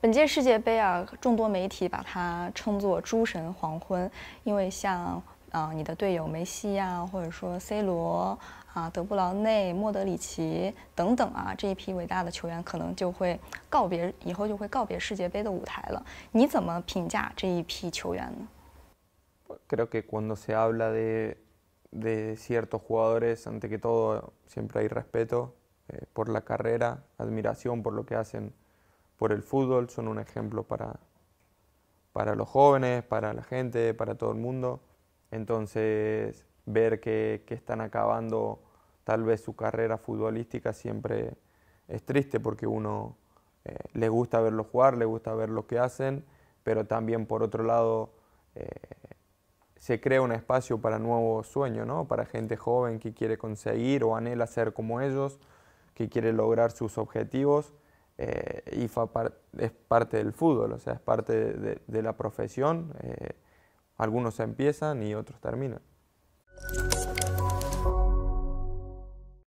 本届世界杯啊，众多媒体把它称作“诸神黄昏”，因为像啊，你的队友梅西啊，或者说 C 罗啊，德布劳内、莫德里奇等等啊，这一批伟大的球员可能就会告别，以后就会告别世界杯的舞台了。你怎么评价这一批球员呢？Creo que cuando se habla de de ciertos jugadores, ante que todo siempre hay respeto por la carrera, admiración por lo que hacen. por el fútbol, son un ejemplo para, los jóvenes, para la gente, para todo el mundo. Entonces, ver que, están acabando tal vez su carrera futbolística siempre es triste porque uno eh, le gusta verlo jugar, le gusta ver lo que hacen, pero también por otro lado eh, se crea un espacio para nuevos sueños, ¿no? para gente joven que quiere conseguir o anhela ser como ellos, que quiere lograr sus objetivos. Eh, y es parte del fútbol, o sea, es parte de, la profesión. Eh, algunos empiezan y otros terminan.